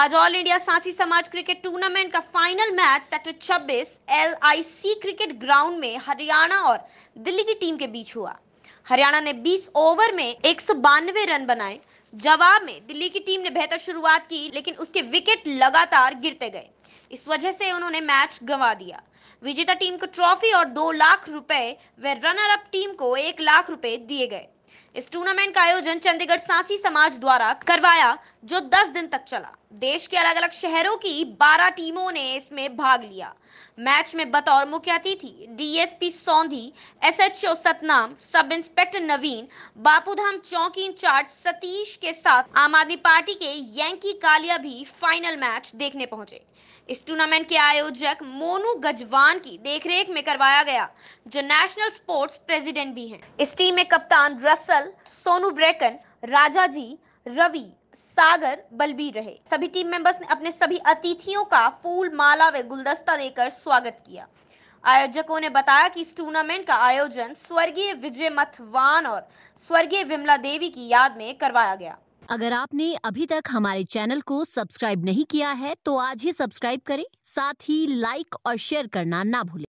आज all India Sansi Samaj cricket tournament का final match sector 26 LIC cricket ground में हरियाणा और दिल्ली की टीम के बीच हुआ हरियाणा ने 20 ओवर में एक रन बनाए जवाब में दिल्ली की टीम ने बेहतर शुरुआत की लेकिन उसके विकेट लगातार गिरते गए इस वजह से उन्होंने मैच गंवा दिया विजेता टीम को ट्रॉफी और दो लाख रुपए व रनर अप टीम को एक लाख रुपए दिए गए इस टूर्नामेंट का आयोजन चंडीगढ़ सांसी समाज द्वारा करवाया जो दस दिन तक चला देश के अलग अलग शहरों की 12 टीमों ने इसमें भाग लिया मैच में बतौर मुख्य अतिथि डीएसपी सौंधी एसएचओ सतनाम सब इंस्पेक्टर नवीन बापूधाम चौकी इंचार्ज सतीश के साथ आम आदमी पार्टी के यंकी कालिया भी फाइनल मैच देखने पहुंचे इस टूर्नामेंट के आयोजक मोनू गजवान की देखरेख में करवाया गया जो नेशनल स्पोर्ट्स प्रेसिडेंट भी हैं इस टीम में कप्तान रसल सोनू ब्रेकन राजा जी रवि सागर बलबीर रहे सभी टीम मेंबर्स ने अपने सभी अतिथियों का फूल माला व गुलदस्ता देकर स्वागत किया आयोजकों ने बताया कि इस टूर्नामेंट का आयोजन स्वर्गीय विजय मथवान और स्वर्गीय विमला देवी की याद में करवाया गया अगर आपने अभी तक हमारे चैनल को सब्सक्राइब नहीं किया है तो आज ही सब्सक्राइब करें साथ ही लाइक और शेयर करना ना भूलें